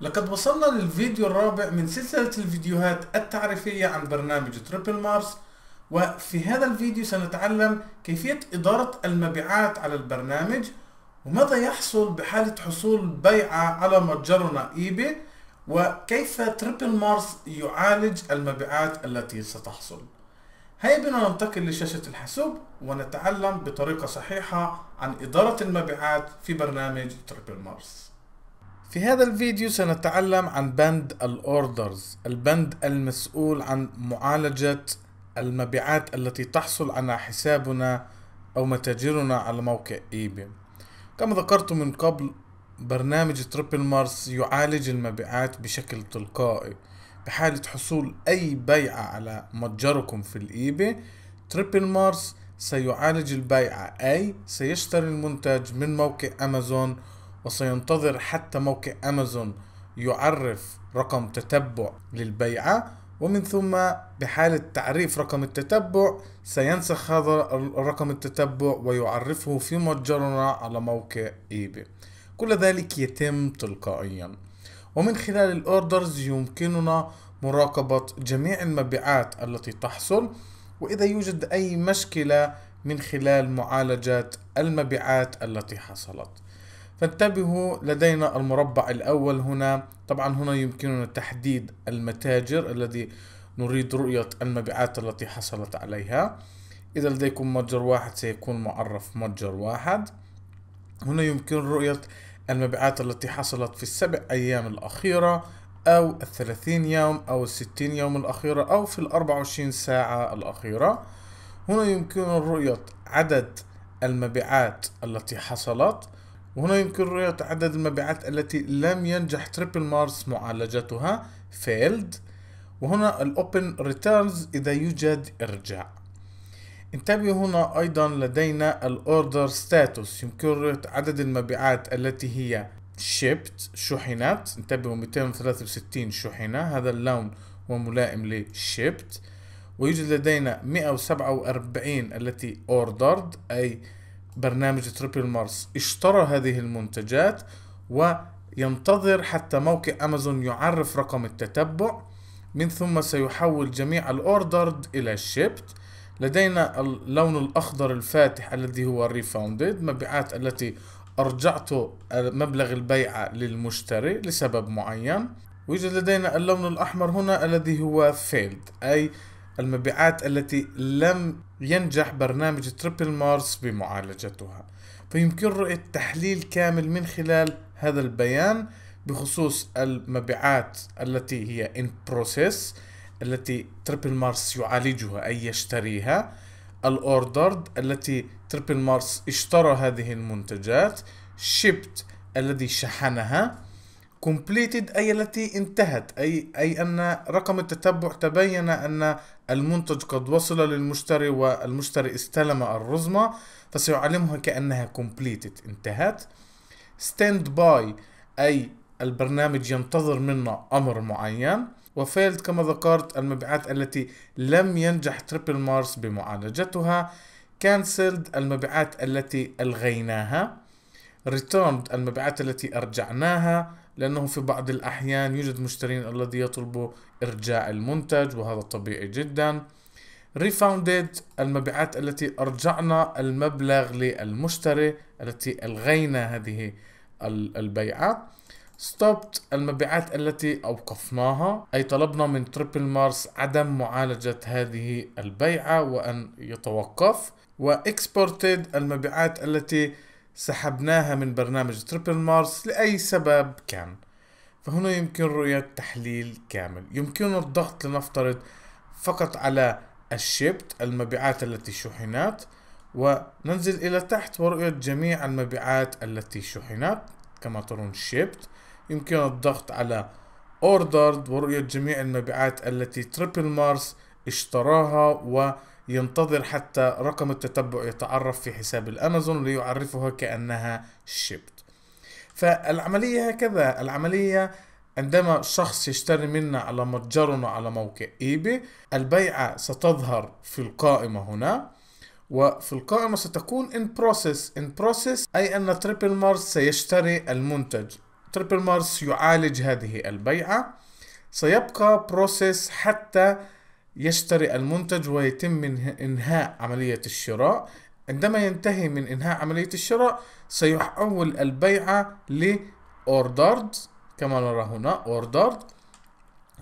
لقد وصلنا للفيديو الرابع من سلسلة الفيديوهات التعريفية عن برنامج تريبل مارس وفي هذا الفيديو سنتعلم كيفية إدارة المبيعات على البرنامج وماذا يحصل بحالة حصول بيعة على متجرنا ايباي وكيف تريبل مارس يعالج المبيعات التي ستحصل هيا بنا ننتقل لشاشة الحاسوب ونتعلم بطريقة صحيحة عن إدارة المبيعات في برنامج تريبل مارس في هذا الفيديو سنتعلم عن بند الأوردرز البند المسؤول عن معالجة المبيعات التي تحصل على حسابنا أو متاجرنا على موقع إيباي كما ذكرت من قبل برنامج تريبل مارس يعالج المبيعات بشكل تلقائي بحالة حصول أي بيعة على متجركم في الإيباي تريبل مارس سيعالج البيعة أي سيشتري المنتج من موقع أمازون وسينتظر حتى موقع أمازون يعرف رقم تتبع للبيعة ومن ثم بحالة تعريف رقم التتبع سينسخ هذا الرقم التتبع ويعرفه في متجرنا على موقع ايباي كل ذلك يتم تلقائيا ومن خلال الاوردرز يمكننا مراقبة جميع المبيعات التي تحصل واذا يوجد اي مشكلة من خلال معالجة المبيعات التي حصلت فانتبهوا لدينا المربع الأول هنا طبعا هنا يمكننا تحديد المتاجر الذي نريد رؤية المبيعات التي حصلت عليها إذا لديكم متجر واحد سيكون معرف متجر واحد هنا يمكن رؤية المبيعات التي حصلت في السبع أيام الأخيرة أو الثلاثين يوم أو الستين يوم الأخيرة أو في الأربع وعشرين ساعة الأخيرة هنا يمكن رؤية عدد المبيعات التي حصلت وهنا يمكن رؤية عدد المبيعات التي لم ينجح تريبل مارس معالجتها failed وهنا الاوبن ريتيرنز اذا يوجد ارجاع انتبهوا هنا ايضا لدينا الاوردر ستاتوس يمكن رؤية عدد المبيعات التي هي shipped شحنت انتبهوا 263 شحنة هذا اللون وملائم ل shipped ويوجد لدينا 147 التي ordered أي برنامج تريبل مارس اشترى هذه المنتجات وينتظر حتى موقع امازون يعرف رقم التتبع من ثم سيحول جميع الاوردرد الى شيبت لدينا اللون الاخضر الفاتح الذي هو ريفاوندد مبيعات التي ارجعت مبلغ البيعة للمشتري لسبب معين ويوجد لدينا اللون الاحمر هنا الذي هو فيلد اي المبيعات التي لم ينجح برنامج تريبل مارس بمعالجتها فيمكن رؤية تحليل كامل من خلال هذا البيان بخصوص المبيعات التي هي in process التي تريبل مارس يعالجها أي يشتريها الأوردرد التي تريبل مارس اشترى هذه المنتجات شيبت الذي شحنها completed أي التي انتهت أي أي أن رقم التتبع تبين أن المنتج قد وصل للمشتري والمشتري استلم الرزمة فسيعلمها كأنها completed انتهت stand by أي البرنامج ينتظر منا أمر معين وفيلد كما ذكرت المبيعات التي لم ينجح تريبل مارس بمعالجتها كانسلد المبيعات التي ألغيناها returned المبيعات التي أرجعناها لأنه في بعض الأحيان يوجد مشترين الذي يطلب إرجاع المنتج وهذا طبيعي جدا ريفاوندد المبيعات التي أرجعنا المبلغ للمشتري التي ألغينا هذه البيعات ستوبت المبيعات التي أوقفناها أي طلبنا من تريبل مارس عدم معالجة هذه البيعة وأن يتوقف وإكسبورتد المبيعات التي سحبناها من برنامج تريبل مارس لأي سبب كان فهنا يمكن رؤية تحليل كامل يمكن الضغط لنفترض فقط على الشيبت المبيعات التي شحنت وننزل إلى تحت ورؤية جميع المبيعات التي شحنت كما ترون شيبت يمكن الضغط على اوردرد ورؤية جميع المبيعات التي تريبل مارس اشتراها و ينتظر حتى رقم التتبع يتعرف في حساب الأمازون ليعرفها كأنها شيبت فالعملية هكذا العملية عندما شخص يشتري منا على متجرنا على موقع ايباي البيعة ستظهر في القائمة هنا وفي القائمة ستكون in process in process أي أن تريبل مارس سيشتري المنتج تريبل مارس يعالج هذه البيعة سيبقى process حتى يشتري المنتج ويتم من إنهاء عملية الشراء عندما ينتهي من إنهاء عملية الشراء سيحول البيعة لأوردرد كما نرى هنا أوردرد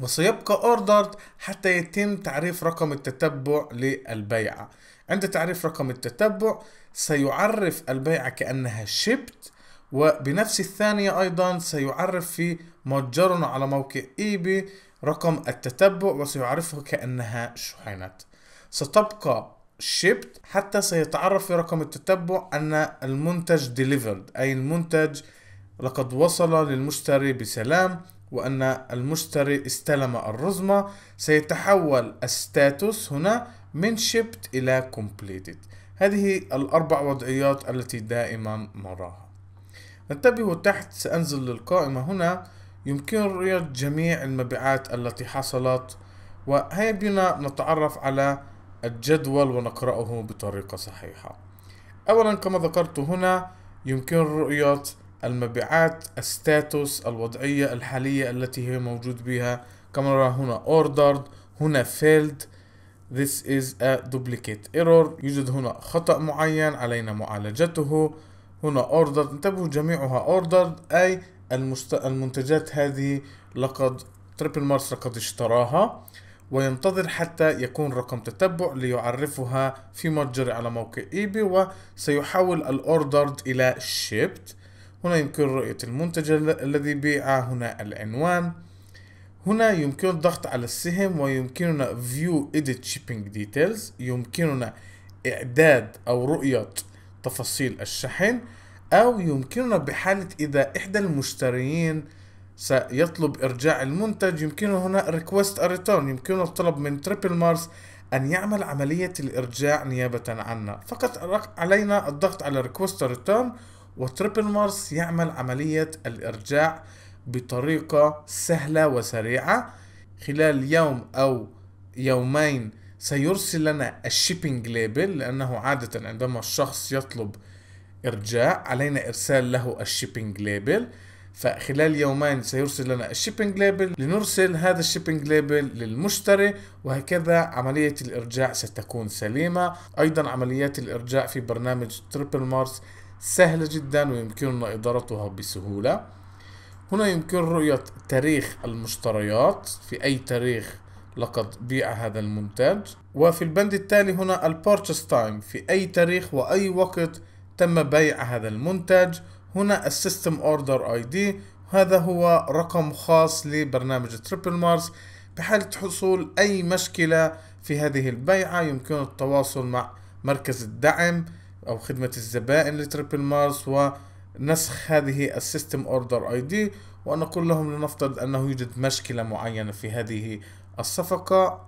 وسيبقى أوردرد حتى يتم تعريف رقم التتبع للبيعة عند تعريف رقم التتبع سيعرف البيعة كأنها شبت وبنفس الثانية أيضا سيعرف في متجرنا على موقع إيبي رقم التتبع وسيعرفه كأنها شحنت ستبقى شيبت حتى سيتعرف في رقم التتبع أن المنتج delivered أي المنتج لقد وصل للمشتري بسلام وأن المشتري استلم الرزمة سيتحول الستاتوس هنا من شيبت إلى completed هذه الأربع وضعيات التي دائما نراها ننتبه تحت سأنزل للقائمة هنا يمكن رؤية جميع المبيعات التي حصلت وهيا بنا نتعرف على الجدول ونقرأه بطريقة صحيحة أولا كما ذكرت هنا يمكن رؤية المبيعات الستاتوس الوضعية الحالية التي هي موجود بها كما نرى هنا ordered هنا failed this is a duplicate error يوجد هنا خطأ معين علينا معالجته هنا ordered انتبهوا جميعها ordered أي المست... المنتجات هذه لقد تريبل مارس لقد اشتراها وينتظر حتى يكون رقم تتبع ليعرفها في متجر على موقع ايباي وسيحول الاوردرد الى شيبت هنا يمكن رؤية المنتج الذي بيعه هنا العنوان هنا يمكن الضغط على السهم ويمكننا View Edit Shipping Details يمكننا إعداد أو رؤية تفاصيل الشحن أو يمكننا بحالة إذا إحدى المشتريين سيطلب إرجاع المنتج يمكنه هنا ريكوست ريتيرن يمكنه الطلب من تريبل مارس أن يعمل عملية الإرجاع نيابة عنا فقط علينا الضغط على ريكوست ريتيرن وتريبل مارس يعمل عملية الإرجاع بطريقة سهلة وسريعة خلال يوم أو يومين سيرسل لنا الشيبينج ليبل لأنه عادة عندما الشخص يطلب إرجاع علينا إرسال له الشيبينج ليبل فخلال يومين سيرسل لنا الشيبنج ليبل لنرسل هذا الشيبنج ليبل للمشتري وهكذا عملية الإرجاع ستكون سليمة أيضا عمليات الإرجاع في برنامج تريبل مارس سهلة جدا ويمكننا إدارتها بسهولة هنا يمكن رؤية تاريخ المشتريات في أي تاريخ لقد بيع هذا المنتج وفي البند التالي هنا البورتش تايم في أي تاريخ وأي وقت تم بيع هذا المنتج هنا السيستم اوردر اي دي هذا هو رقم خاص لبرنامج تريبل مارس بحالة حصول أي مشكلة في هذه البيعة يمكن التواصل مع مركز الدعم أو خدمة الزبائن لتريبل مارس ونسخ هذه السيستم اوردر اي دي ونقول لهم لنفترض أنه يوجد مشكلة معينة في هذه الصفقة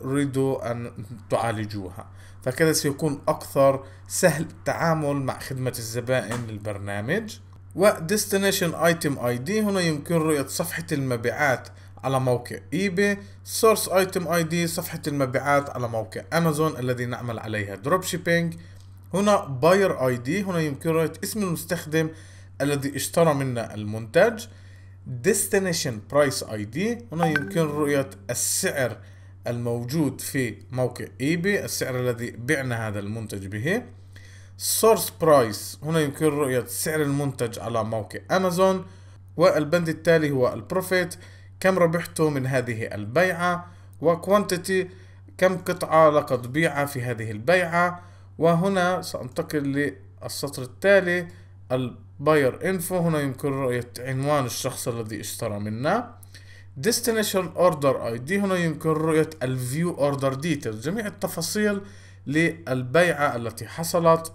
وريدوا أن تعالجوها فكذا سيكون أكثر سهل التعامل مع خدمة الزبائن للبرنامج و Destination Item ID هنا يمكن رؤية صفحة المبيعات على موقع ايباي Source Item ID صفحة المبيعات على موقع أمازون الذي نعمل عليها دروب شيبينج هنا Buyer ID هنا يمكن رؤية اسم المستخدم الذي اشترى منا المنتج Destination Price ID هنا يمكن رؤية السعر الموجود في موقع ايباي السعر الذي بعنا هذا المنتج به سورس برايس هنا يمكن رؤية سعر المنتج على موقع امازون والبند التالي هو البروفيت كم ربحته من هذه البيعة وكوانتيتي كم قطعة لقد بيع في هذه البيعة وهنا سأنتقل للسطر التالي الباير انفو هنا يمكن رؤية عنوان الشخص الذي اشترى منا destination order ID هنا يمكن رؤية ال view order details جميع التفاصيل للبيعة التي حصلت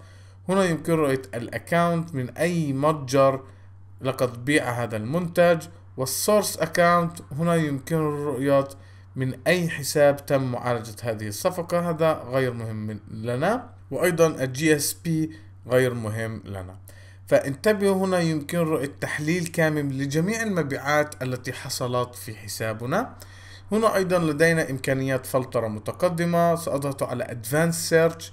هنا يمكن رؤية الاكاونت من اي متجر لقد بيع هذا المنتج والسورس اكونت هنا يمكن رؤية من اي حساب تم معالجة هذه الصفقة هذا غير مهم لنا وايضا الجي اس بي غير مهم لنا فانتبهوا هنا يمكن رؤية تحليل كامل لجميع المبيعات التي حصلت في حسابنا هنا أيضا لدينا إمكانيات فلترة متقدمة سأضغط على Advanced Search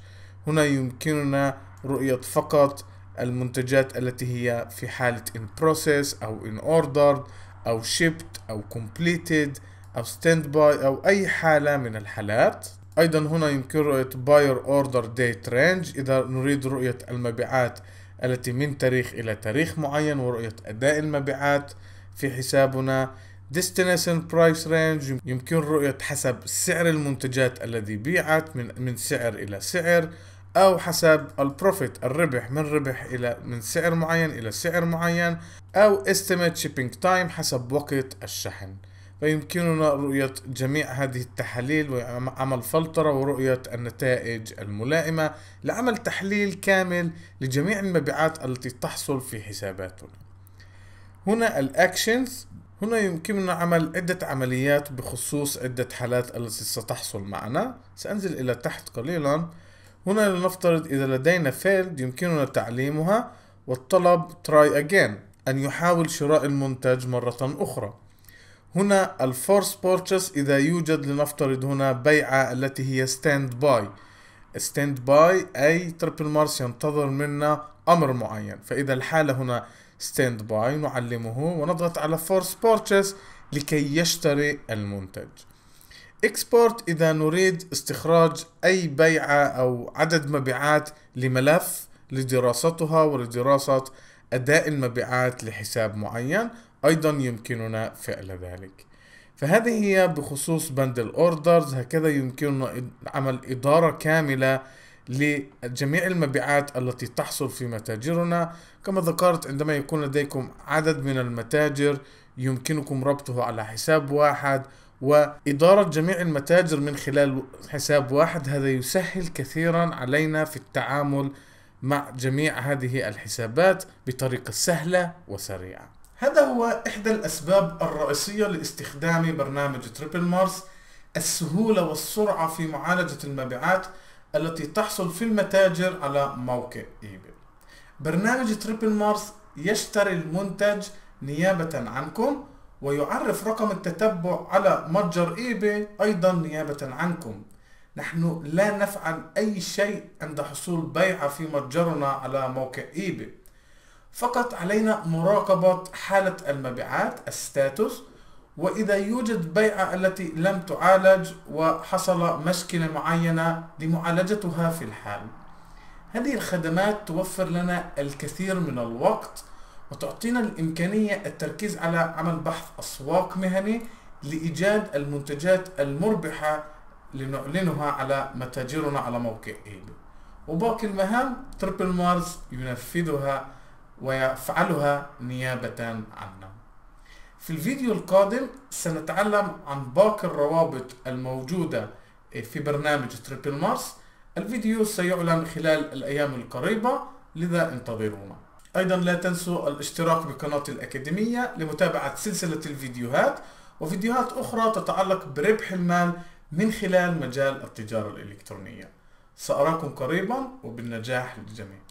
هنا يمكننا رؤية فقط المنتجات التي هي في حالة in process أو in order أو shipped أو completed أو stand by أو أي حالة من الحالات أيضا هنا يمكن رؤية buyer order date range إذا نريد رؤية المبيعات التي من تاريخ إلى تاريخ معين ورؤية أداء المبيعات في حسابنا Destination Price Range يمكن رؤية حسب سعر المنتجات الذي بيعت من من سعر إلى سعر أو حسب البروفيت الربح من ربح إلى من سعر معين إلى سعر معين أو Estimate Shipping Time حسب وقت الشحن فيمكننا رؤية جميع هذه التحاليل وعمل فلترة ورؤية النتائج الملائمة لعمل تحليل كامل لجميع المبيعات التي تحصل في حساباتنا هنا الأكشنز هنا يمكننا عمل عدة عمليات بخصوص عدة حالات التي ستحصل معنا سأنزل إلى تحت قليلا هنا لنفترض إذا لدينا فيلد يمكننا تعليمها والطلب try again أن يحاول شراء المنتج مرة أخرى هنا الفورس بورتشس إذا يوجد لنفترض هنا بيعة التي هي ستاند باي ستاند باي أي تربل مارس ينتظر منا أمر معين فإذا الحالة هنا ستاند باي نعلمه ونضغط على فورس بورتشس لكي يشتري المنتج اكسبورت إذا نريد استخراج أي بيعة أو عدد مبيعات لملف لدراستها ولدراسة أداء المبيعات لحساب معين أيضا يمكننا فعل ذلك فهذه هي بخصوص بند الاوردرز هكذا يمكننا عمل إدارة كاملة لجميع المبيعات التي تحصل في متاجرنا كما ذكرت عندما يكون لديكم عدد من المتاجر يمكنكم ربطه على حساب واحد وإدارة جميع المتاجر من خلال حساب واحد هذا يسهل كثيرا علينا في التعامل مع جميع هذه الحسابات بطريقة سهلة وسريعة هذا هو إحدى الأسباب الرئيسية لاستخدام برنامج تريبل مارس السهولة والسرعة في معالجة المبيعات التي تحصل في المتاجر على موقع إيباي برنامج تريبل مارس يشتري المنتج نيابة عنكم ويعرف رقم التتبع على متجر إيباي أيضا نيابة عنكم نحن لا نفعل أي شيء عند حصول بيعة في متجرنا على موقع إيباي فقط علينا مراقبة حالة المبيعات الستاتوس وإذا يوجد بيعة التي لم تعالج وحصل مشكلة معينة لمعالجتها في الحال هذه الخدمات توفر لنا الكثير من الوقت وتعطينا الإمكانية التركيز على عمل بحث أسواق مهني لإيجاد المنتجات المربحة لنعلنها على متاجرنا على موقع إيباي وباقي المهام تربل مارس ينفذها ويفعلها نيابة عنا في الفيديو القادم سنتعلم عن باقي الروابط الموجودة في برنامج تريبل مارس الفيديو سيعلن خلال الأيام القريبة لذا انتظرونا أيضا لا تنسوا الاشتراك بقناة الأكاديمية لمتابعة سلسلة الفيديوهات وفيديوهات أخرى تتعلق بربح المال من خلال مجال التجارة الإلكترونية سأراكم قريبا وبالنجاح للجميع